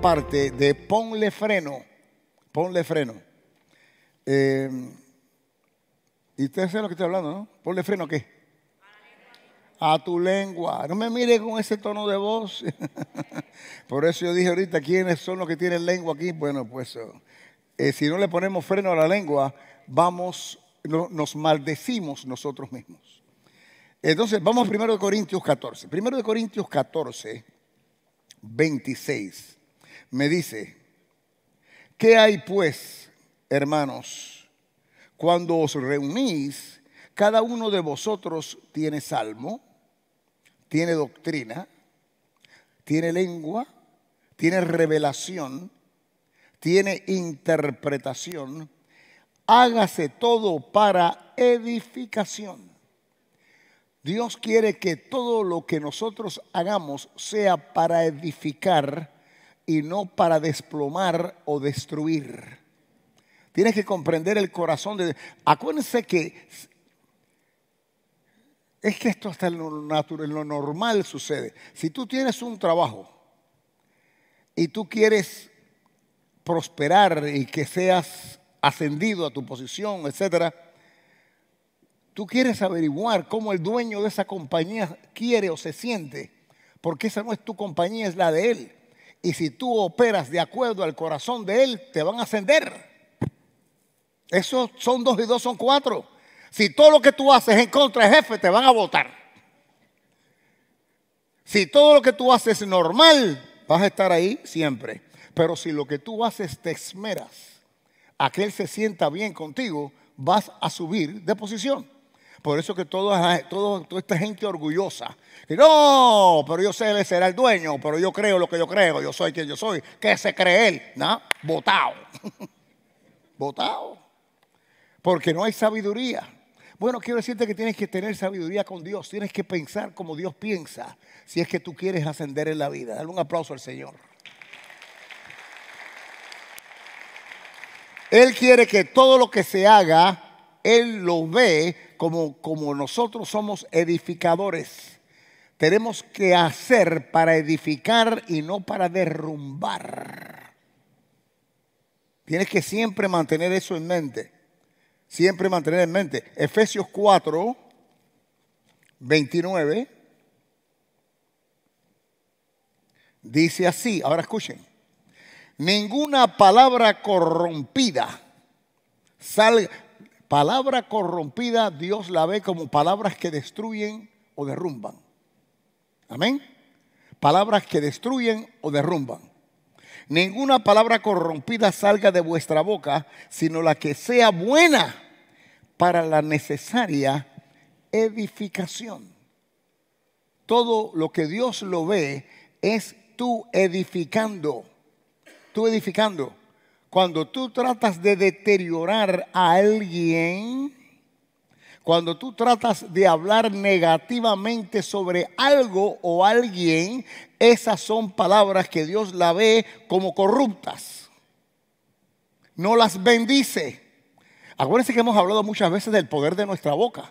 parte de ponle freno, ponle freno. Em, y usted saben lo que está hablando, ¿no? Ponle freno, ¿qué? A tu lengua. No me mire con ese tono de voz. Por eso yo dije ahorita, ¿quiénes son los que tienen lengua aquí? Bueno, pues eh, eh, si no le ponemos freno a la lengua, vamos, nos maldecimos nosotros mismos. Entonces, vamos primero de Corintios 14. Primero de Corintios 14, 26 me dice, ¿qué hay pues, hermanos? Cuando os reunís, cada uno de vosotros tiene salmo, tiene doctrina, tiene lengua, tiene revelación, tiene interpretación. Hágase todo para edificación. Dios quiere que todo lo que nosotros hagamos sea para edificar y no para desplomar o destruir. Tienes que comprender el corazón de Dios. Acuérdense que es que esto hasta en lo, natural, en lo normal sucede. Si tú tienes un trabajo y tú quieres prosperar y que seas ascendido a tu posición, etcétera, tú quieres averiguar cómo el dueño de esa compañía quiere o se siente, porque esa no es tu compañía, es la de él. Y si tú operas de acuerdo al corazón de Él, te van a ascender. Esos son dos y dos son cuatro. Si todo lo que tú haces en contra del jefe, te van a votar. Si todo lo que tú haces es normal, vas a estar ahí siempre. Pero si lo que tú haces te esmeras, que él se sienta bien contigo, vas a subir de posición. Por eso que ah, toda, esta gente orgullosa, no, pero yo sé, él será el dueño, pero yo creo lo que yo creo, yo soy quien yo soy, ¿qué se cree él? ¿No? Votado. Votado. Porque no hay sabiduría. Bueno, quiero decirte que tienes que tener sabiduría con Dios, tienes que pensar como Dios piensa, si es que tú quieres ascender en la vida. Dale un aplauso al Señor. Él quiere que todo lo que se haga, Él lo ve como, nosotros somos edificadores, tenemos que hacer para edificar y no para derrumbar. Tienes que siempre mantener eso en mente. Siempre mantener en mente. Efesios 4, 29 dice así. Ahora escuchen. Ninguna palabra corrompida salga Palabra corrompida Dios la ve como palabras que destruyen o derrumban. Amén. Palabras que destruyen o derrumban. Ninguna palabra corrompida salga de vuestra boca, sino la que sea buena para la necesaria edificación. Todo lo que Dios lo ve es tú edificando, tú edificando. Cuando tú tratas de deteriorar a alguien, cuando tú tratas de hablar negativamente sobre algo o alguien, esas son palabras que Dios la ve como corruptas. No las bendice. Acuérdense que hemos hablado muchas veces del poder de nuestra boca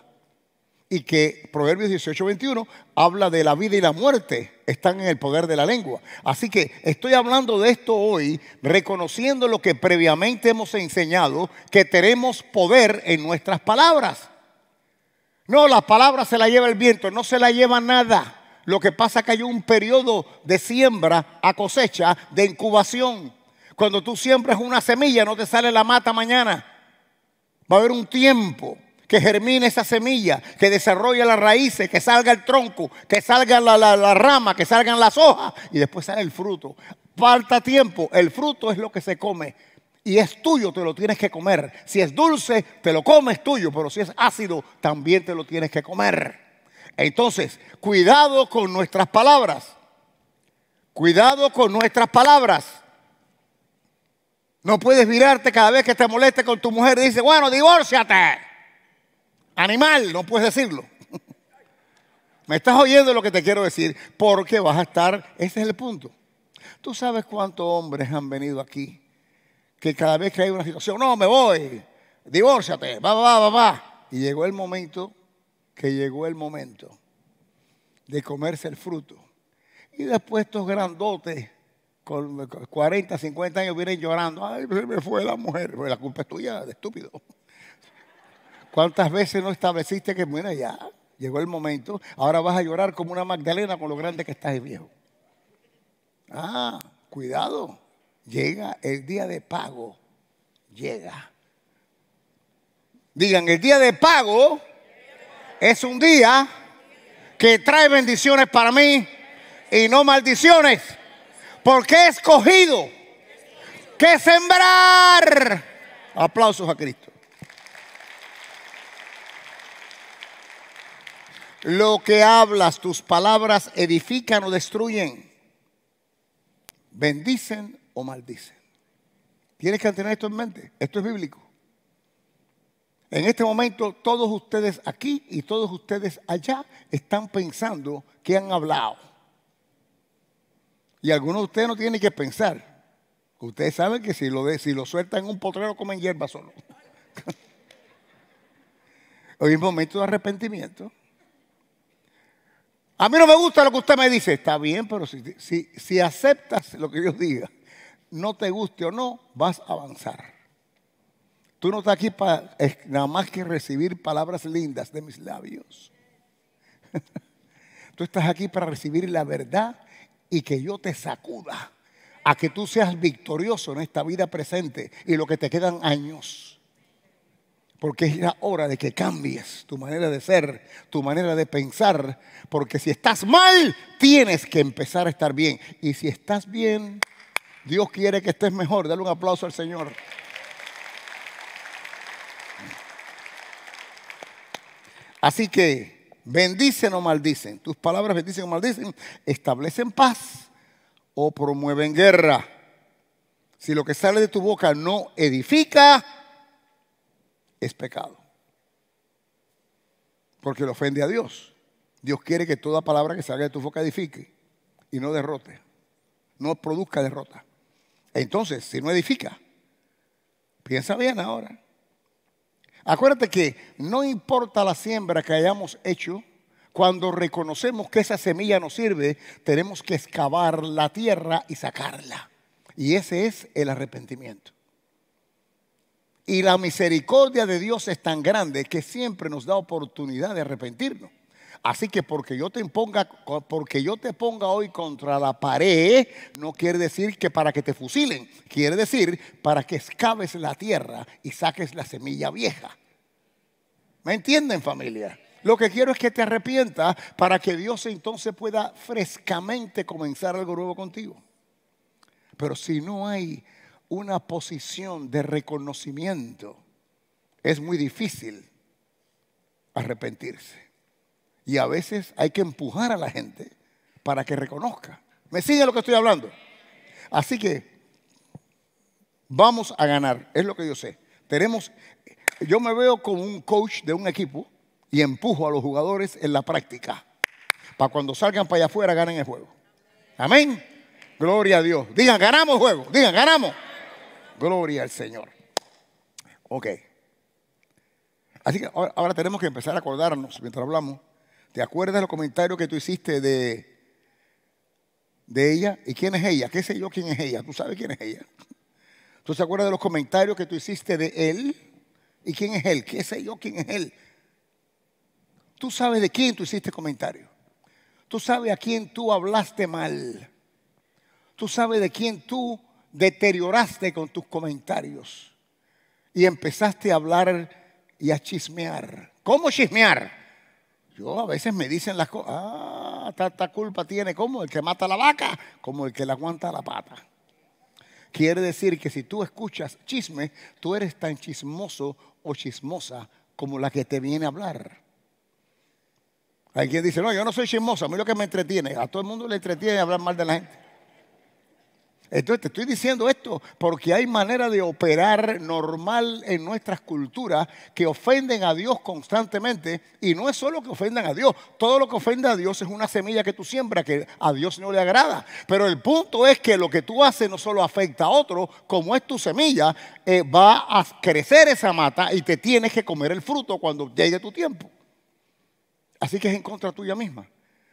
y que Proverbios 18.21 habla de la vida y la muerte, están en el poder de la lengua. Así que estoy hablando de esto hoy, reconociendo lo que previamente hemos enseñado, que tenemos poder en nuestras palabras. No, las palabras se la lleva el viento, no se la lleva nada. Lo que pasa es que hay un periodo de siembra a cosecha, de incubación. Cuando tú siembras una semilla, no te sale la mata mañana. Va a haber un tiempo que germine esa semilla, que desarrolle las raíces, que salga el tronco, que salga la, rama, que salgan las hojas y después sale el fruto. Falta tiempo, el fruto es lo que se come y es tuyo, te lo tienes que comer. Si es dulce, te lo comes tuyo, pero si es ácido, también te lo tienes que comer. Entonces, cuidado con nuestras palabras. Cuidado con nuestras palabras. No puedes virarte cada vez que te moleste con tu mujer y dices, bueno, divórciate. Animal, no puedes decirlo. ¿Me estás oyendo lo que te quiero decir? Porque vas a estar, ese es el punto. Tú sabes cuántos hombres han venido aquí que cada vez que hay una situación, no, me voy, divórciate, va, va, va, va. Y llegó el momento que llegó el momento de comerse el fruto. Y después estos grandotes con 40, 50 años vienen llorando, ay, me fue la mujer, pues la culpa es tuya, de estúpido. ¿Cuántas veces no estableciste que, bueno, ya llegó el momento, ahora vas a llorar como una Magdalena con lo grande que estás de viejo? Ah, cuidado, llega el día de pago, llega. Digan, el día de pago es un día que trae bendiciones para mí y no maldiciones, porque he escogido que sembrar. Aplausos a Cristo. Lo que hablas, tus palabras edifican o destruyen, bendicen o maldicen. Tienes que tener esto en mente, esto es bíblico. En este momento todos ustedes aquí y todos ustedes allá están pensando que han hablado. Y algunos de ustedes no tienen que pensar. Ustedes saben que si lo, si lo sueltan en un potrero comen hierba solo. Hoy es momento de arrepentimiento. A mí no me gusta lo que usted me dice. Está bien, pero si, aceptas lo que yo diga, no te guste o no, vas a avanzar. Tú no estás aquí para nada más que recibir palabras lindas de mis labios. tú estás aquí para recibir la verdad y que yo te sacuda a que tú seas victorioso en esta vida presente y lo que te quedan años porque es la hora de que cambies tu manera de ser, tu manera de pensar, porque si estás mal, tienes que empezar a estar bien. Y si estás bien, Dios quiere que estés mejor. Dale un aplauso al Señor. Así que bendicen o maldicen, tus palabras bendicen o maldicen, establecen paz o promueven guerra. Si lo que sale de tu boca no edifica, es pecado. Porque le ofende a Dios. Dios quiere que toda palabra que salga de tu boca edifique y no derrote. No produzca derrota. Entonces, si no edifica, piensa bien ahora. Acuérdate que no importa la siembra que hayamos hecho, cuando reconocemos que esa semilla nos sirve, tenemos que excavar la tierra y sacarla. Y ese es el arrepentimiento. Y la misericordia de Dios es tan grande que siempre nos da oportunidad de arrepentirnos. Así que porque yo te imponga, porque yo te ponga hoy contra la pared, no quiere decir que para que te fusilen, quiere decir para que excaves la tierra y saques la semilla vieja. ¿Me entienden, familia? Lo que quiero es que te arrepientas para que Dios entonces pueda frescamente comenzar algo nuevo contigo. Pero si no hay una posición de reconocimiento, es muy difícil arrepentirse. Y a veces hay que empujar a la gente para que reconozca. ¿Me sigue lo que estoy hablando? Así que vamos a ganar, es lo que yo sé. Tenemos, yo me veo como un coach de un equipo y empujo a los jugadores en la práctica. Para cuando salgan para allá afuera ganen el juego. Amén. Gloria a Dios. Digan, ganamos el juego. Digan, ganamos. Gloria al Señor. Ok. Así que ahora, tenemos que empezar a acordarnos, mientras hablamos, ¿te acuerdas los comentarios que tú hiciste de, de ella? ¿Y quién es ella? ¿Qué sé yo quién es ella? ¿Tú sabes quién es ella? ¿Tú te acuerdas de los comentarios que tú hiciste de él? ¿Y quién es él? ¿Qué sé yo quién es él? Tú sabes de quién tú hiciste comentario. Tú sabes a quién tú hablaste mal. Tú sabes de quién tú deterioraste con tus comentarios y empezaste a hablar y a chismear. ¿Cómo chismear? Yo a veces me dicen las cosas, ah, tanta culpa tiene como el que mata la vaca, como el que le aguanta la pata. Quiere decir que si tú escuchas chisme, tú eres tan chismoso o chismosa como la que te viene a hablar. Hay quien dice, no, yo no soy chismosa, a mí lo que me entretiene, a todo el mundo le entretiene hablar mal de la gente. Entonces te estoy diciendo esto porque hay manera de operar normal en nuestras culturas que ofenden a Dios constantemente y no es solo que ofendan a Dios, todo lo que ofende a Dios es una semilla que tú siembras que a Dios no le agrada. Pero el punto es que lo que tú haces no solo afecta a otro, como es tu semilla, eh, va a crecer esa mata y te tienes que comer el fruto cuando llegue tu tiempo. Así que es en contra tuya misma.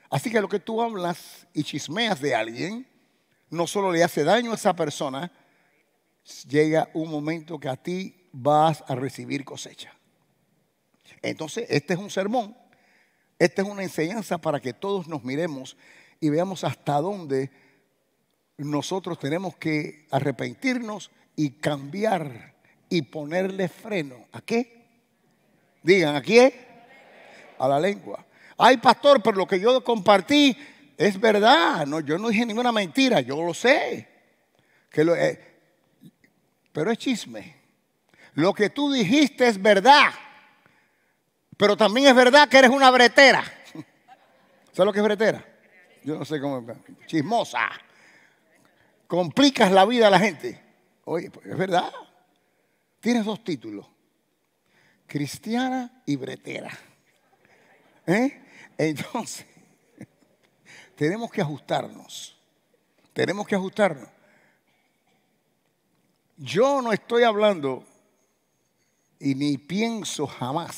Así que lo que tú hablas y chismeas de alguien, no solo le hace daño a esa persona, llega un momento que a ti vas a recibir cosecha. Entonces, este es un sermón, esta es una enseñanza para que todos nos miremos y veamos hasta dónde nosotros tenemos que arrepentirnos y cambiar y ponerle freno. ¿A qué? Digan, ¿a qué? A la lengua. Ay, pastor, pero lo que yo compartí es verdad, no, yo no dije ninguna mentira, yo lo sé. Que lo, eh, pero es chisme. Lo que tú dijiste es verdad, pero también es verdad que eres una bretera. ¿Sabes lo que es bretera? Yo no sé cómo. Chismosa. Complicas la vida a la gente. Oye, pues, es verdad. Tienes dos títulos: cristiana y bretera. ¿Eh? Entonces, tenemos que ajustarnos. Tenemos que ajustarnos. Yo no estoy hablando y ni pienso jamás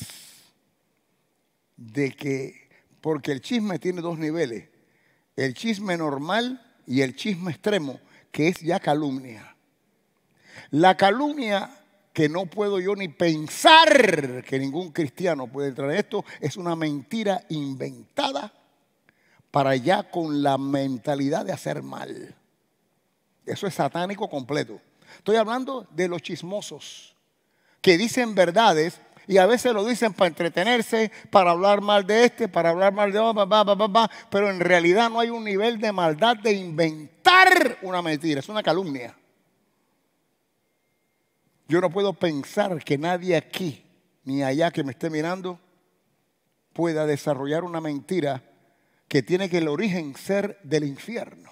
de que, porque el chisme tiene dos niveles, el chisme normal y el chisme extremo, que es ya calumnia. La calumnia que no puedo yo ni pensar que ningún cristiano puede entrar en esto, es una mentira inventada para allá con la mentalidad de hacer mal. Eso es satánico completo. Estoy hablando de los chismosos que dicen verdades y a veces lo dicen para entretenerse, para hablar mal de este, para hablar mal de otro, pero en realidad no hay un nivel de maldad de inventar una mentira, es una calumnia. Yo no puedo pensar que nadie aquí ni allá que me esté mirando pueda desarrollar una mentira que tiene que el origen ser del infierno.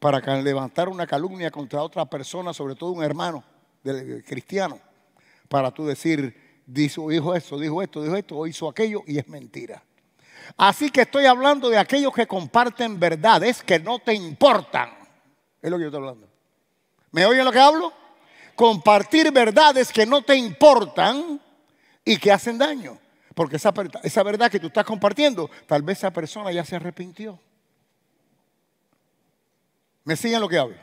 Para levantar una calumnia contra otra persona, sobre todo un hermano del eh, cristiano, para tú decir, dijo, dijo esto, dijo esto, dijo esto, o hizo aquello, y es mentira. Así que estoy hablando de aquellos que comparten verdades que no te importan. Es lo que yo estoy hablando. ¿Me oyen lo que hablo? Compartir verdades que no te importan y que hacen daño. Porque esa, verdad que tú estás compartiendo, tal vez esa persona ya se arrepintió. ¿Me siguen lo que hablo?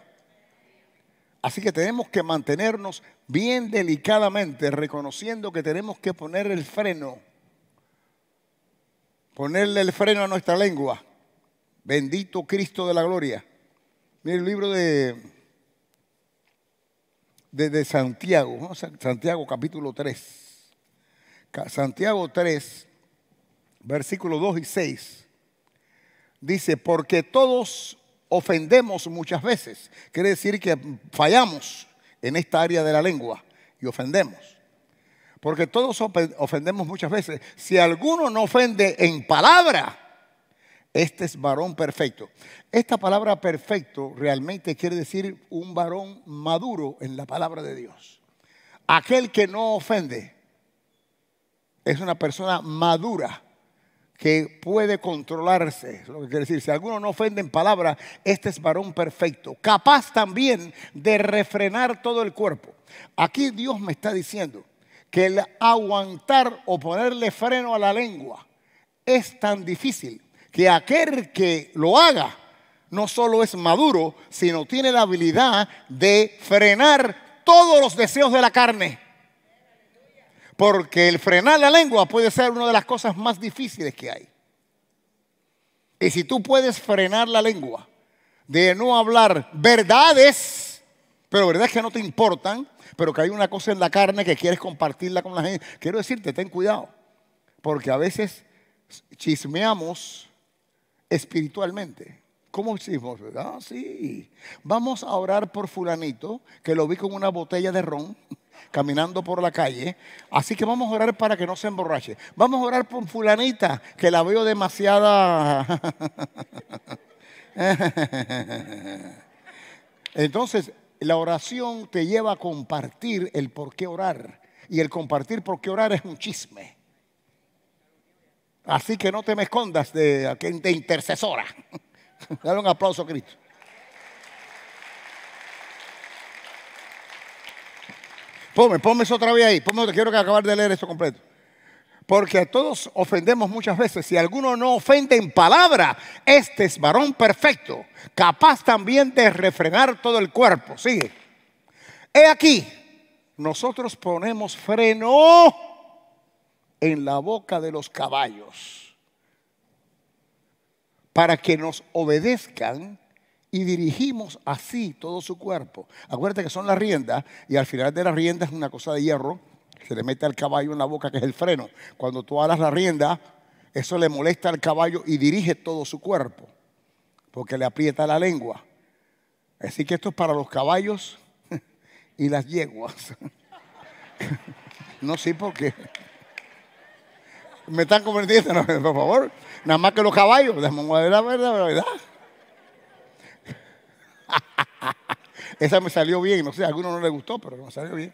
Así que tenemos que mantenernos bien delicadamente, reconociendo que tenemos que poner el freno, ponerle el freno a nuestra lengua. Bendito Cristo de la gloria. Mira el libro de, Santiago, Santiago capítulo 3. Santiago 3, versículo 2 y 6, dice, porque todos ofendemos muchas veces. Quiere decir que fallamos en esta área de la lengua y ofendemos. Porque todos ofendemos muchas veces. Si alguno no ofende en palabra, este es varón perfecto. Esta palabra perfecto realmente quiere decir un varón maduro en la palabra de Dios. Aquel que no ofende es una persona madura que puede controlarse. Lo que quiere decir, si alguno no ofende en palabra, este es varón perfecto, capaz también de refrenar todo el cuerpo. Aquí Dios me está diciendo que el aguantar o ponerle freno a la lengua es tan difícil que aquel que lo haga no solo es maduro, sino tiene la habilidad de frenar todos los deseos de la carne. Porque el frenar la lengua puede ser una de las cosas más difíciles que hay. Y si tú puedes frenar la lengua de no hablar verdades, pero verdades que no te importan, pero que hay una cosa en la carne que quieres compartirla con la gente, quiero decirte, ten cuidado. Porque a veces chismeamos espiritualmente. ¿Cómo hicimos? Ah, sí. Vamos a orar por fulanito, que lo vi con una botella de ron caminando por la calle. Así que vamos a orar para que no se emborrache. Vamos a orar por fulanita, que la veo demasiada... Entonces, la oración te lleva a compartir el por qué orar. Y el compartir por qué orar es un chisme. Así que no te me escondas de, te intercesora. Dale un aplauso a Cristo. Ponme, ponme eso otra vez ahí. Ponme, quiero que acabar de leer esto completo. Porque a todos ofendemos muchas veces. Si alguno no ofende en palabra, este es varón perfecto, capaz también de refrenar todo el cuerpo. Sigue. He aquí, nosotros ponemos freno en la boca de los caballos para que nos obedezcan y dirigimos así todo su cuerpo. Acuérdate que son las riendas y al final de las riendas es una cosa de hierro se le mete al caballo en la boca que es el freno. Cuando tú alas la rienda, eso le molesta al caballo y dirige todo su cuerpo, porque le aprieta la lengua. Así que esto es para los caballos y las yeguas. no sé por qué. Me están convirtiendo, por favor. Nada más que los caballos. Pues, déjame la verdad, la verdad. Esa me salió bien. No sé, a alguno no le gustó, pero me salió bien.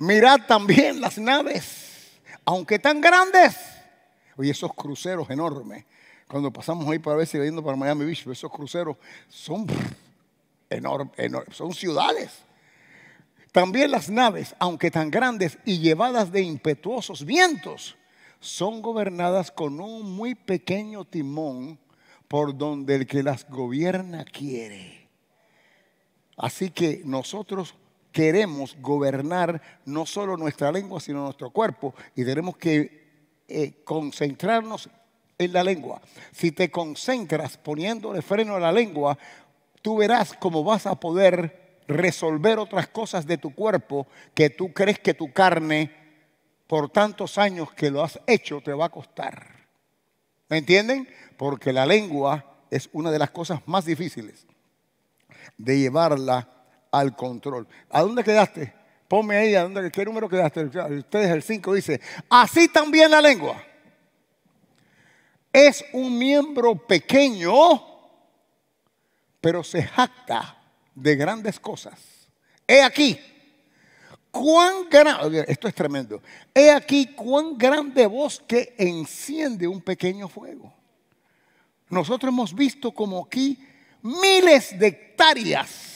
Mirad también las naves, aunque tan grandes. Oye, esos cruceros enormes. Cuando pasamos ahí para ver si yendo para Miami Beach, esos cruceros son enormes, son ciudades. También las naves, aunque tan grandes y llevadas de impetuosos vientos, son gobernadas con un muy pequeño timón por donde el que las gobierna quiere. Así que nosotros queremos gobernar no solo nuestra lengua, sino nuestro cuerpo y tenemos que eh, concentrarnos en la lengua. Si te concentras poniéndole freno a la lengua, tú verás cómo vas a poder resolver otras cosas de tu cuerpo que tú crees que tu carne, por tantos años que lo has hecho, te va a costar. ¿Me entienden? Porque la lengua es una de las cosas más difíciles de llevarla al control. ¿A dónde quedaste? Ponme ahí, ¿a ¿qué número quedaste? Ustedes el 5 dice, así también la lengua es un miembro pequeño, pero se jacta de grandes cosas. He aquí, cuán grande, esto es tremendo, he aquí cuán grande bosque enciende un pequeño fuego. Nosotros hemos visto como aquí miles de hectáreas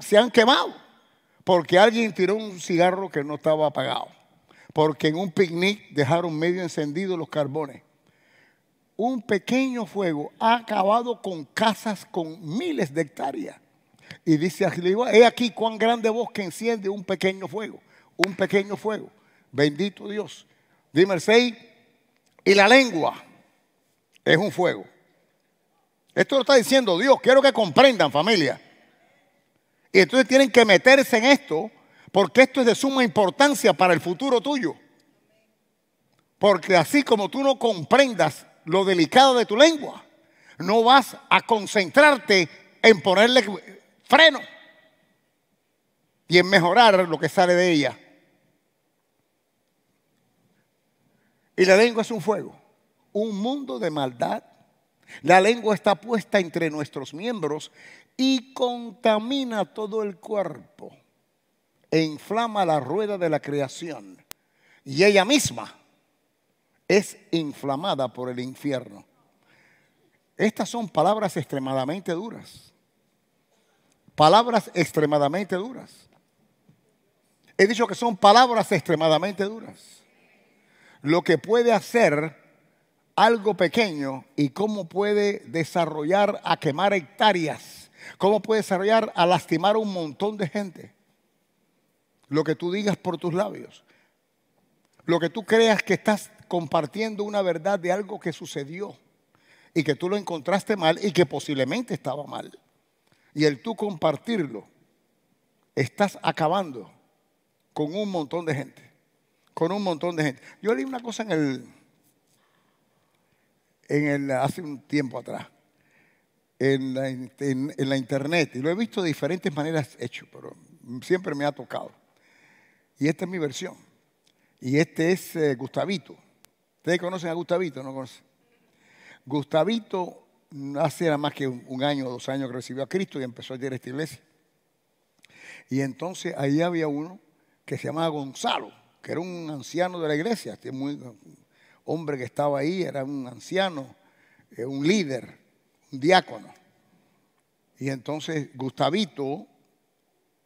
se han quemado porque alguien tiró un cigarro que no estaba apagado, porque en un picnic dejaron medio encendido los carbones un pequeño fuego ha acabado con casas con miles de hectáreas. Y dice he aquí cuán grande bosque enciende un pequeño fuego, un pequeño fuego. Bendito Dios. Dime el Y la lengua es un fuego. Esto lo está diciendo Dios. Quiero que comprendan, familia. Y entonces tienen que meterse en esto, porque esto es de suma importancia para el futuro tuyo. Porque así como tú no comprendas lo delicado de tu lengua. No vas a concentrarte en ponerle freno y en mejorar lo que sale de ella. Y la lengua es un fuego, un mundo de maldad. La lengua está puesta entre nuestros miembros y contamina todo el cuerpo e inflama la rueda de la creación. Y ella misma es inflamada por el infierno. Estas son palabras extremadamente duras. Palabras extremadamente duras. He dicho que son palabras extremadamente duras. Lo que puede hacer algo pequeño y cómo puede desarrollar a quemar hectáreas, cómo puede desarrollar a lastimar a un montón de gente. Lo que tú digas por tus labios, lo que tú creas que estás compartiendo una verdad de algo que sucedió y que tú lo encontraste mal y que posiblemente estaba mal. Y el tú compartirlo, estás acabando con un montón de gente, con un montón de gente. Yo leí una cosa en el, en el hace un tiempo atrás, en la, internet, y lo he visto de diferentes maneras hecho, pero siempre me ha tocado. Y esta es mi versión. Y este es eh, Gustavito. Ustedes conocen a Gustavito, ¿no conocen? Gustavito hace más que un año o dos años que recibió a Cristo y empezó a ir esta iglesia. Y entonces ahí había uno que se llamaba Gonzalo, que era un anciano de la iglesia, este un hombre que estaba ahí, era un anciano, eh, un líder, un diácono. Y entonces Gustavito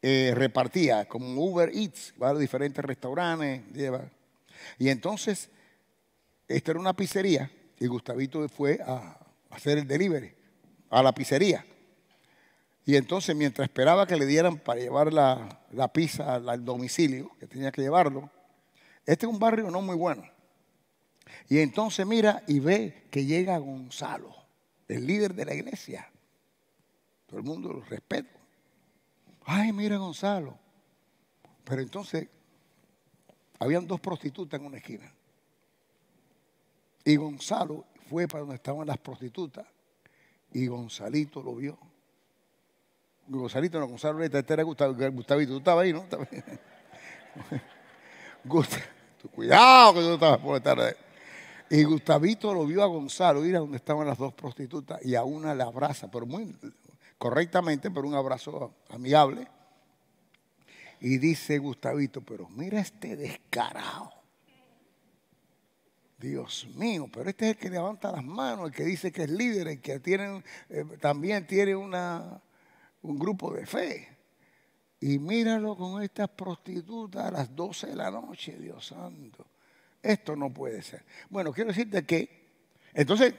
eh, repartía como un Uber Eats, va a diferentes restaurantes, lleva. Y entonces esta era una pizzería y Gustavito fue a hacer el delivery a la pizzería. Y entonces, mientras esperaba que le dieran para llevar la, pizza al domicilio, que tenía que llevarlo, este es un barrio no muy bueno. Y entonces mira y ve que llega Gonzalo, el líder de la iglesia. Todo el mundo lo respeta. Ay, mira Gonzalo. Pero entonces, habían dos prostitutas en una esquina. Y Gonzalo fue para donde estaban las prostitutas. Y Gonzalito lo vio. Gonzalito, no, Gonzalo este, este era Gustavo, Gustavito, tú estabas ahí, ¿no? cuidado que tú estabas por la tarde. Y Gustavito lo vio a Gonzalo ir a donde estaban las dos prostitutas y a una le abraza, pero muy correctamente, pero un abrazo amigable. Y dice Gustavito, pero mira este descarado. Dios mío, pero este es el que levanta las manos, el que dice que es líder, el que eh, también tiene una, un grupo de fe. Y míralo con estas prostitutas a las 12 de la noche, Dios santo. Esto no puede ser. Bueno, quiero decirte que, entonces,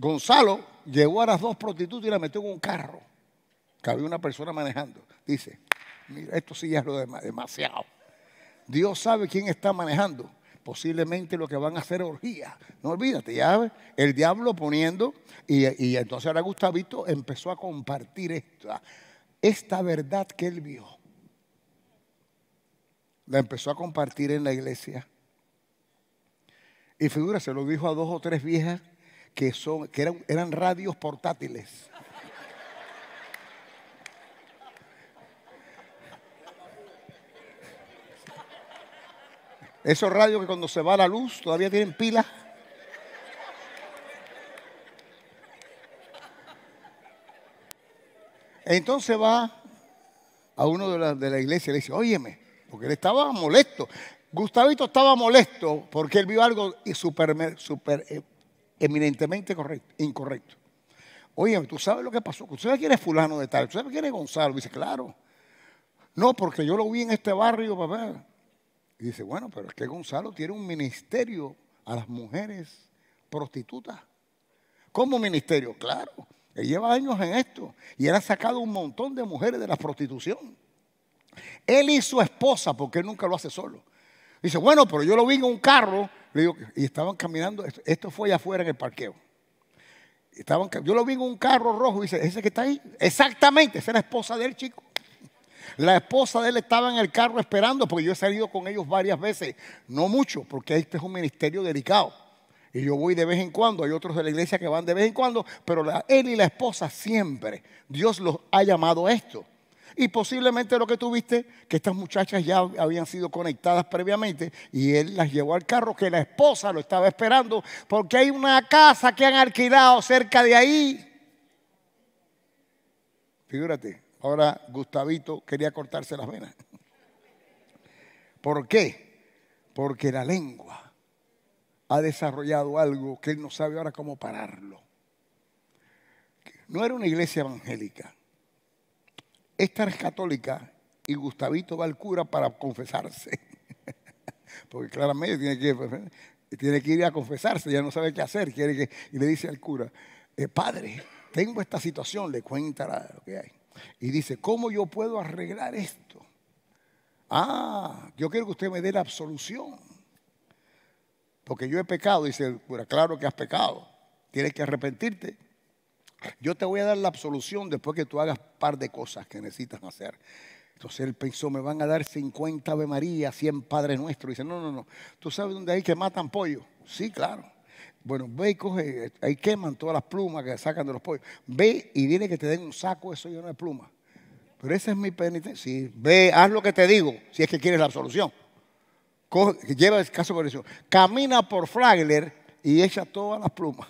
Gonzalo llegó a las dos prostitutas y la metió en un carro. Que había una persona manejando. Dice, mira, esto sí ya es lo demasiado. Dios sabe quién está manejando posiblemente lo que van a hacer orgía. No olvídate, ya el diablo poniendo, y, entonces ahora Gustavito empezó a compartir esta, ah, esta verdad que él vio. La empezó a compartir en la iglesia. Y figura, se lo dijo a dos o tres viejas que, son, que eran radios portátiles. Esos radios que cuando se va la luz todavía tienen pilas. Entonces va a uno de la, de la iglesia y le dice, óyeme, porque él estaba molesto. Gustavito estaba molesto porque él vio algo super, eh, eminentemente correcto, incorrecto. Óyeme, ¿tú sabes lo que pasó? ¿Tú sabes quién es fulano de tal? ¿Tú sabes quién es Gonzalo? dice, claro. No, porque yo lo vi en este barrio, papá. Y dice, bueno, pero es que Gonzalo tiene un ministerio a las mujeres prostitutas. ¿Cómo ministerio? Claro, él lleva años en esto y él ha sacado un montón de mujeres de la prostitución. Él y su esposa, porque él nunca lo hace solo. Dice, bueno, pero yo lo vi en un carro. y estaban caminando, esto, fue afuera en el parqueo. Estaban, yo lo vi en un carro rojo, dice, ese que está ahí, exactamente, esa es la esposa del chico. La esposa de él estaba en el carro esperando, porque yo he salido con ellos varias veces, no mucho, porque este es un ministerio delicado. Y yo voy de vez en cuando, hay otros de la iglesia que van de vez en cuando, pero él y la esposa siempre, Dios los ha llamado a esto. Y posiblemente lo que tuviste, que estas muchachas ya habían sido conectadas previamente y él las llevó al carro, que la esposa lo estaba esperando, porque hay una casa que han alquilado cerca de ahí. fíjate Ahora Gustavito quería cortarse las venas. ¿Por qué? Porque la lengua ha desarrollado algo que él no sabe ahora cómo pararlo. No era una iglesia evangélica. Esta es católica y Gustavito va al cura para confesarse. Porque claramente tiene que, tiene que ir a confesarse, ya no sabe qué hacer. Quiere que, y le dice al cura, eh, padre, tengo esta situación, le cuenta lo que hay. Y dice, ¿cómo yo puedo arreglar esto? Ah, yo quiero que usted me dé la absolución. Porque yo he pecado, dice claro que has pecado. Tienes que arrepentirte. Yo te voy a dar la absolución después que tú hagas par de cosas que necesitas hacer. Entonces él pensó, me van a dar 50 Ave María, 100 Padres Nuestros. Dice, no, no, no. ¿Tú sabes dónde hay que matan pollo? Sí, claro. Bueno, ve y coge, ahí queman todas las plumas que sacan de los pollos. Ve y dile que te den un saco eso lleno de plumas. Pero esa es mi penitencia. Sí, ve, haz lo que te digo, si es que quieres la absolución. lleva el caso por eso. Camina por Flagler y echa todas las plumas.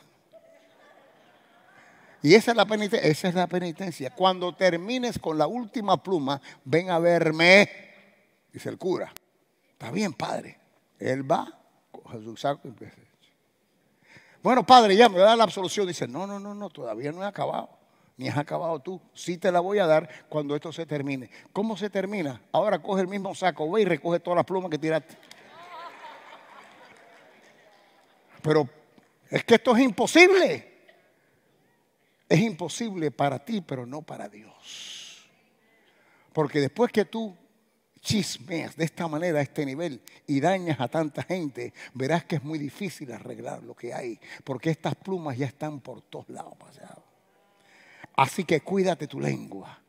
Y esa es la penitencia. Esa es la penitencia. Cuando termines con la última pluma, ven a verme, dice el cura. Está bien, padre. Él va, coge su saco y empieza. Bueno, padre, ya me dar la absolución. Dice, no, no, no, no, todavía no he acabado. Ni has acabado tú. Sí te la voy a dar cuando esto se termine. ¿Cómo se termina? Ahora coge el mismo saco, ve y recoge todas las plumas que tiraste. Pero es que esto es imposible. Es imposible para ti, pero no para Dios. Porque después que tú chismeas de esta manera, a este nivel, y dañas a tanta gente, verás que es muy difícil arreglar lo que hay, porque estas plumas ya están por todos lados Así que cuídate tu lengua.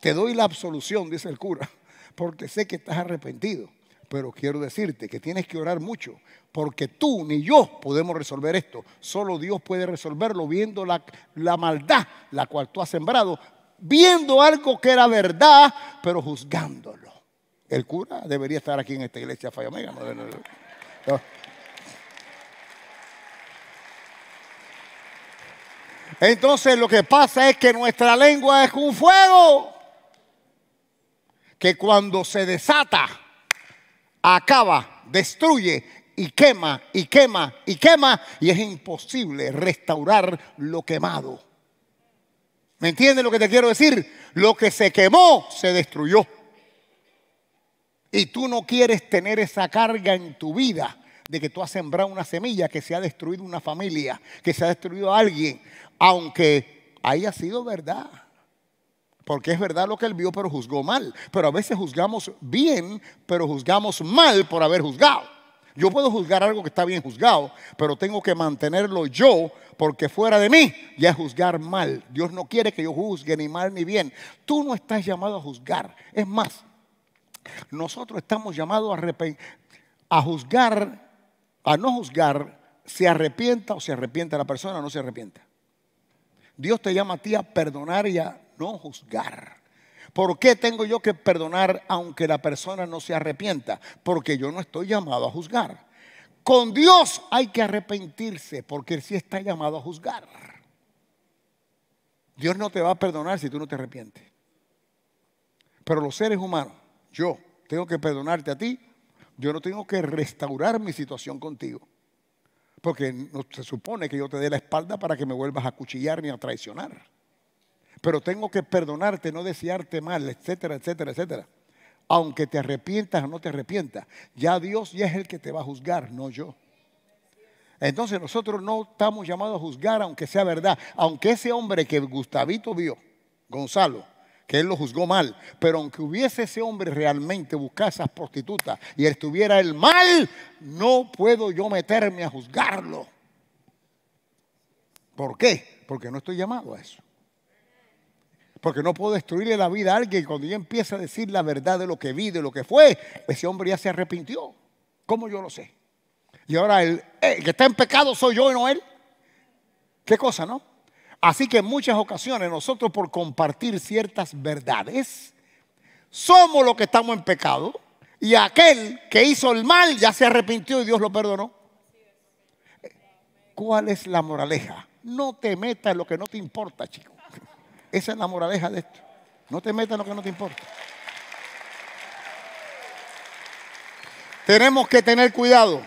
Te doy la absolución, dice el cura, porque sé que estás arrepentido, pero quiero decirte que tienes que orar mucho, porque tú ni yo podemos resolver esto. Solo Dios puede resolverlo viendo la maldad la cual tú has sembrado, viendo algo que era verdad, pero juzgándolo. El cura debería estar aquí en esta iglesia Fayomega. Entonces lo que pasa es que nuestra lengua es un fuego que cuando se desata, acaba, destruye y quema y quema y quema y es imposible restaurar lo quemado. ¿Me entiendes lo que te quiero decir? Lo que se quemó se destruyó. Y tú no quieres tener esa carga en tu vida de que tú has sembrado una semilla, que se ha destruido una familia, que se ha destruido a alguien, aunque haya sido verdad. Porque es verdad lo que él vio, pero juzgó mal. Pero a veces juzgamos bien, pero juzgamos mal por haber juzgado. Yo puedo juzgar algo que está bien juzgado, pero tengo que mantenerlo yo, porque fuera de mí ya es juzgar mal. Dios no quiere que yo juzgue ni mal ni bien. Tú no estás llamado a juzgar. Es más, nosotros estamos llamados a, a juzgar, a no juzgar, se arrepienta o se arrepiente la persona o no se arrepienta. Dios te llama a ti a perdonar y a no juzgar. ¿Por qué tengo yo que perdonar aunque la persona no se arrepienta? Porque yo no estoy llamado a juzgar. Con Dios hay que arrepentirse porque Él sí está llamado a juzgar. Dios no te va a perdonar si tú no te arrepientes. Pero los seres humanos yo tengo que perdonarte a ti. Yo no tengo que restaurar mi situación contigo. Porque no se supone que yo te dé la espalda para que me vuelvas a cuchillar ni a traicionar. Pero tengo que perdonarte, no desearte mal, etcétera, etcétera, etcétera. Aunque te arrepientas o no te arrepientas, ya Dios ya es el que te va a juzgar, no yo. Entonces nosotros no estamos llamados a juzgar aunque sea verdad. Aunque ese hombre que Gustavito vio, Gonzalo, que él lo juzgó mal. Pero aunque hubiese ese hombre realmente buscar esas prostitutas y él el mal, no puedo yo meterme a juzgarlo. ¿Por qué? Porque no estoy llamado a eso. Porque no puedo destruirle la vida a alguien. Cuando yo empieza a decir la verdad de lo que vi, de lo que fue, ese hombre ya se arrepintió. ¿Cómo yo lo sé? Y ahora el, eh, el que está en pecado soy yo y no él. ¿Qué cosa, no? Así que en muchas ocasiones nosotros por compartir ciertas verdades, somos los que estamos en pecado y aquel que hizo el mal ya se arrepintió y Dios lo perdonó. ¿Cuál es la moraleja? No te metas en lo que no te importa, chico. Esa es la moraleja de esto. No te metas en lo que no te importa. Tenemos que tener cuidado.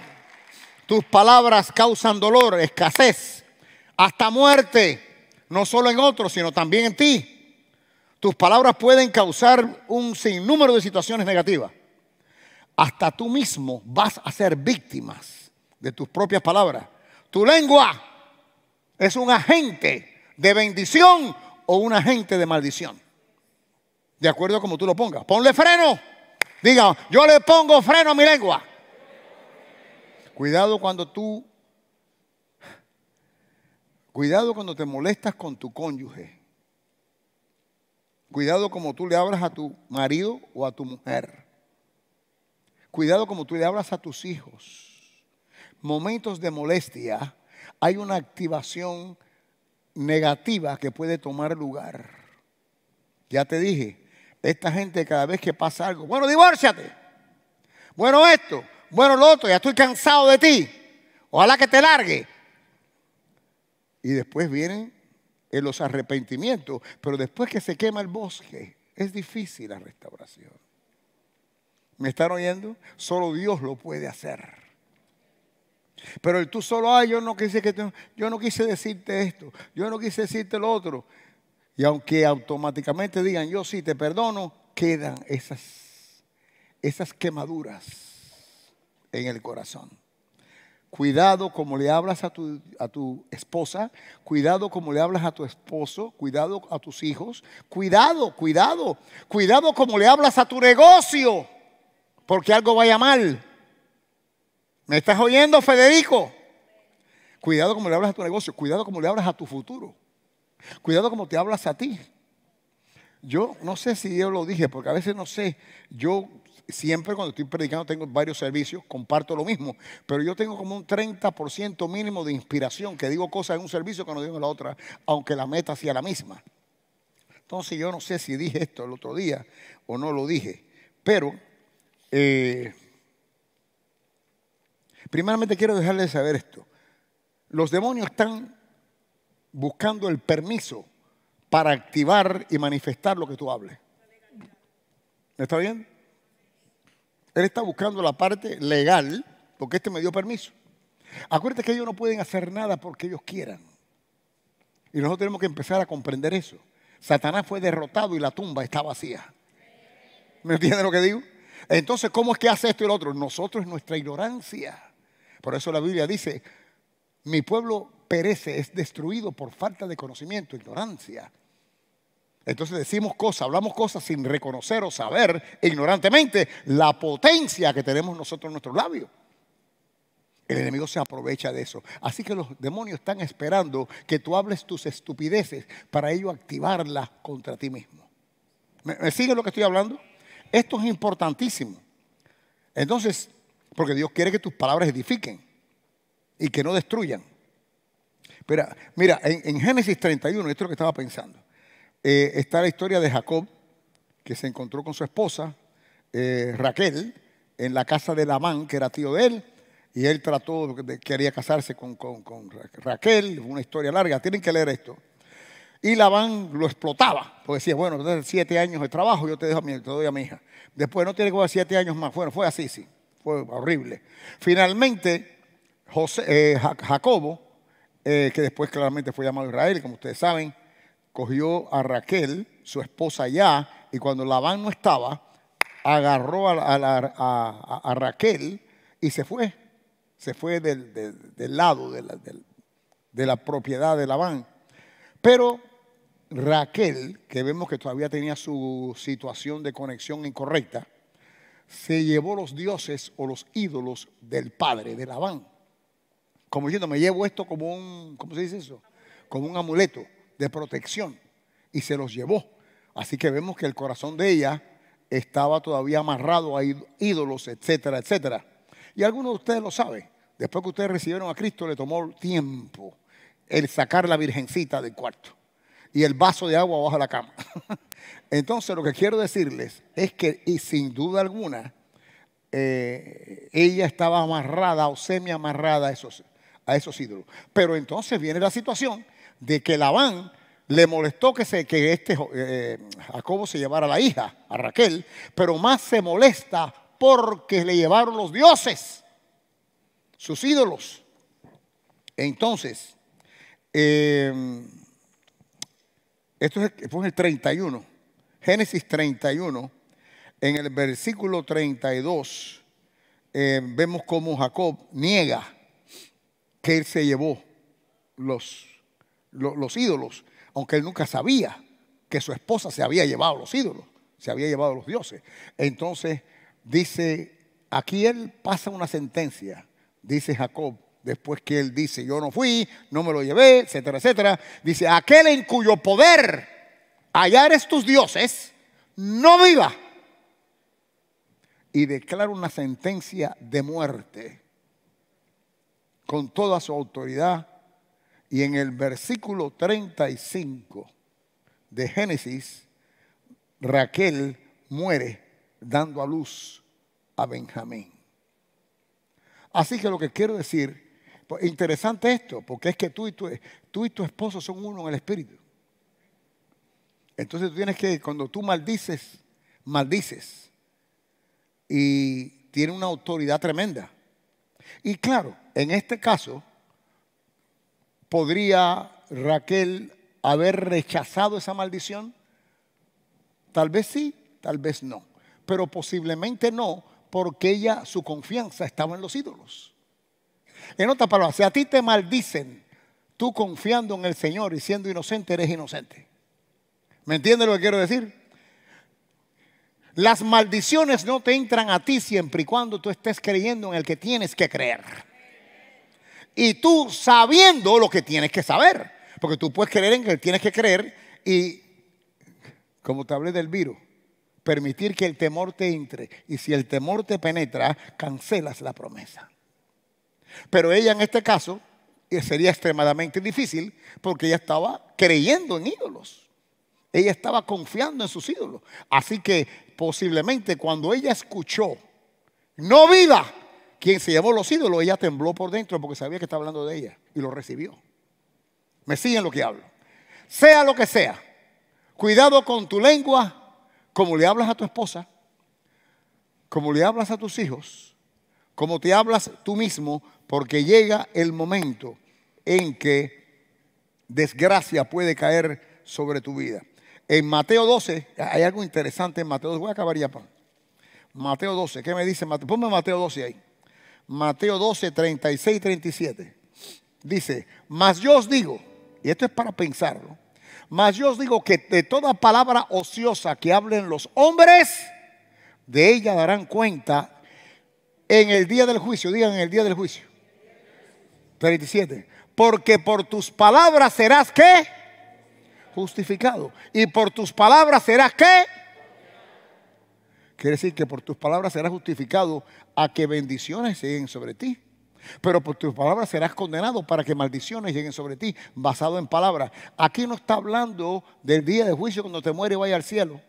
Tus palabras causan dolor, escasez, hasta muerte no solo en otros, sino también en ti. Tus palabras pueden causar un sinnúmero de situaciones negativas. Hasta tú mismo vas a ser víctimas de tus propias palabras. Tu lengua es un agente de bendición o un agente de maldición. De acuerdo a como tú lo pongas. Ponle freno. Diga, yo le pongo freno a mi lengua. Cuidado cuando tú Cuidado cuando te molestas con tu cónyuge. Cuidado como tú le hablas a tu marido o a tu mujer. Cuidado como tú le hablas a tus hijos. Momentos de molestia, hay una activación negativa que puede tomar lugar. Ya te dije, esta gente cada vez que pasa algo, bueno, divórciate. Bueno, esto, bueno, lo otro, ya estoy cansado de ti. Ojalá que te largue. Y después vienen eh, los arrepentimientos, pero después que se quema el bosque, es difícil la restauración. ¿Me están oyendo? Solo Dios lo puede hacer. Pero el tú solo, ay, yo no quise que yo no quise decirte esto, yo no quise decirte lo otro. Y aunque automáticamente digan, yo sí te perdono, quedan esas, esas quemaduras en el corazón. Cuidado como le hablas a tu, esposa, cuidado como le hablas a tu esposo, cuidado a tus hijos, cuidado, cuidado, cuidado como le hablas a tu negocio, porque algo vaya mal. ¿Me estás oyendo, Federico? Cuidado como le hablas a tu negocio, cuidado como le hablas a tu futuro, cuidado como te hablas a ti. Yo no sé si yo lo dije, porque a veces no sé, yo siempre cuando estoy predicando tengo varios servicios, comparto lo mismo, pero yo tengo como un 30% mínimo de inspiración, que digo cosas en un servicio que no digo en la otra, aunque la meta sea la misma. Entonces yo no sé si dije esto el otro día o no lo dije, pero eh, primeramente quiero dejarles saber esto. Los demonios están buscando el permiso para activar y manifestar lo que tú hables. ¿Está bien? Él está buscando la parte legal porque este me dio permiso. Acuérdate que ellos no pueden hacer nada porque ellos quieran. Y nosotros tenemos que empezar a comprender eso. Satanás fue derrotado y la tumba está vacía. ¿Me entiendes lo que digo? Entonces, ¿cómo es que hace esto y lo otro? Nosotros, nuestra ignorancia. Por eso la Biblia dice, mi pueblo perece, es destruido por falta de conocimiento, ignorancia. Entonces decimos cosas, hablamos cosas sin reconocer o saber ignorantemente la potencia que tenemos nosotros en nuestros labios. El enemigo se aprovecha de eso. Así que los demonios están esperando que tú hables tus estupideces para ello activarlas contra ti mismo. ¿Me, siguen sigue lo que estoy hablando? Esto es importantísimo. Entonces, porque Dios quiere que tus palabras edifiquen y que no destruyan. mira, en, en Génesis 31, esto es lo que estaba pensando. Eh, está la historia de Jacob, que se encontró con su esposa, eh, Raquel, en la casa de Labán, que era tío de él, y él trató, de, quería casarse con, Raquel, una historia larga, tienen que leer esto. Y Labán lo explotaba, porque decía, bueno, siete años de trabajo, yo te, dejo mi, doy a mi hija. Después no tiene que haber siete años más. Bueno, fue así, sí, fue horrible. Finalmente, eh, Jacobo, que después claramente fue llamado Israel, como ustedes saben, cogió a Raquel, su esposa ya, y cuando Labán no estaba, agarró a, Raquel y se fue. Se fue del, lado de la, de la propiedad de Labán. Pero Raquel, que vemos que todavía tenía su situación de conexión incorrecta, se llevó los dioses o los ídolos del padre de Labán. Como diciendo, me llevo esto como un, ¿cómo se dice eso? Como un amuleto de protección y se los llevó. Así que vemos que el corazón de ella estaba todavía amarrado a ídolos, etcétera, etcétera. Y algunos de ustedes lo saben. Después que ustedes recibieron a Cristo, le tomó tiempo el sacar la virgencita del cuarto y el vaso de agua bajo la cama. Entonces, lo que quiero decirles es que, y sin duda alguna, eh, ella estaba amarrada o semi amarrada a esos, a esos ídolos. Pero entonces viene la situación de que Labán le molestó que, se, que este eh, Jacobo se llevara a la hija, a Raquel, pero más se molesta porque le llevaron los dioses, sus ídolos. Entonces, em, esto es, el 31, Génesis 31, en el versículo 32, em, vemos cómo Jacob niega que él se llevó los los ídolos, aunque él nunca sabía que su esposa se había llevado los ídolos, se había llevado a los dioses. Entonces dice, aquí él pasa una sentencia, dice Jacob, después que él dice, yo no fui, no me lo llevé, etcétera, etcétera. Dice, aquel en cuyo poder hallar estos dioses, no viva. Y declara una sentencia de muerte con toda su autoridad y en el versículo 35 de Génesis, Raquel muere dando a luz a Benjamín. Así que lo que quiero decir, pues, interesante esto, porque es que tú y tu, tú y tu esposo son uno en el espíritu. Entonces tú tienes que, cuando tú maldices, maldices. Y tiene una autoridad tremenda. Y claro, en este caso, ¿Podría Raquel haber rechazado esa maldición? Tal vez sí, tal vez no. Pero posiblemente no, porque ella, su confianza estaba en los ídolos. En otras palabras, si a ti te maldicen, tú confiando en el Señor y siendo inocente, eres inocente. ¿Me entiendes lo que quiero decir? Las maldiciones no te entran a ti siempre y cuando tú estés creyendo en el que tienes que creer. Y tú sabiendo lo que tienes que saber. Porque tú puedes creer en que tienes que creer y, como te hablé del virus, permitir que el temor te entre. Y si el temor te penetra, cancelas la promesa. Pero ella en este caso eh, sería extremadamente difícil porque ella estaba creyendo en ídolos. Ella estaba confiando en sus ídolos. Así que posiblemente cuando ella escuchó, no vida, quien se llevó los ídolos, ella tembló por dentro porque sabía que estaba hablando de ella y lo recibió. Me siguen lo que hablo. Sea lo que sea, cuidado con tu lengua, como le hablas a tu esposa, como le hablas a tus hijos, como te hablas tú mismo, porque llega el momento en que desgracia puede caer sobre tu vida. En Mateo 12, hay algo interesante en Mateo 12, voy a acabar ya. Mateo 12, ¿qué me dice Mateo? Ponme Mateo 12 ahí. Mateo 12, 36 y 37. Dice, mas yo os digo, y esto es para pensarlo, mas yo os digo que de toda palabra ociosa que hablen los hombres, de ella darán cuenta en el día del juicio. Digan en el día del juicio. 37. Porque por tus palabras serás qué? Justificado. Y por tus palabras serás qué? Quiere decir que por tus palabras serás justificado a que bendiciones lleguen sobre ti. Pero por tus palabras serás condenado para que maldiciones lleguen sobre ti, basado en palabras. Aquí no está hablando del día de juicio cuando te mueres y vayas al cielo.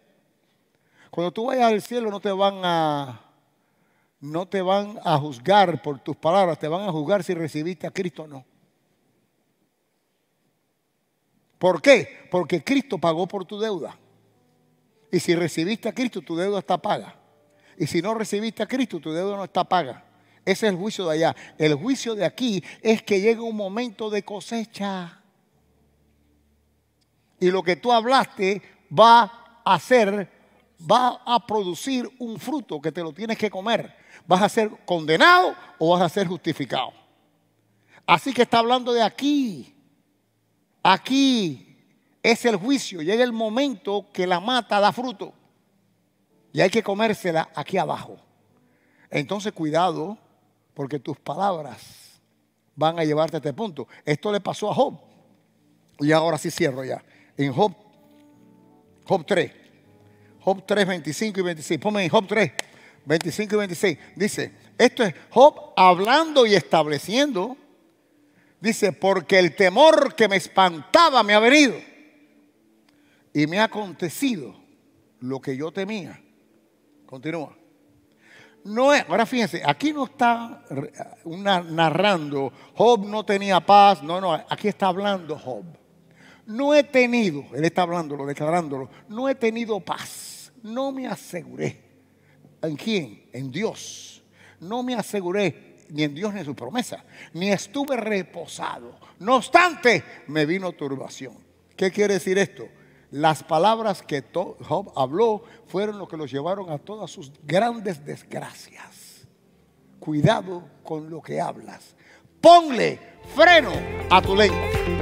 Cuando tú vayas al cielo no te van a no te van a juzgar por tus palabras, te van a juzgar si recibiste a Cristo o no. ¿Por qué? Porque Cristo pagó por tu deuda. Y si recibiste a Cristo, tu deuda está paga. Y si no recibiste a Cristo, tu deuda no está paga. Ese es el juicio de allá. El juicio de aquí es que llega un momento de cosecha. Y lo que tú hablaste va a ser, va a producir un fruto que te lo tienes que comer. ¿Vas a ser condenado o vas a ser justificado? Así que está hablando de aquí. Aquí es el juicio. Llega el momento que la mata da fruto. Y hay que comérsela aquí abajo. Entonces cuidado, porque tus palabras van a llevarte a este punto. Esto le pasó a Job. Y ahora sí cierro ya. En Job, Job 3. Job 3, 25 y 26. Ponme en Job 3, 25 y 26. Dice, esto es Job hablando y estableciendo. Dice, porque el temor que me espantaba me ha venido. Y me ha acontecido lo que yo temía. Continúa. No ahora fíjense, aquí no está eh, narrando, Job no tenía paz, no, no, aquí está hablando Job. No he tenido, él está hablándolo, declarándolo, no he tenido paz, no me aseguré. ¿En quién? En Dios. No me aseguré ni en Dios ni en su promesa, ni estuve reposado. No obstante, me vino turbación. ¿Qué quiere decir esto? Las palabras que Job habló fueron lo que los llevaron a todas sus grandes desgracias. Cuidado con lo que hablas. Ponle freno a tu lengua.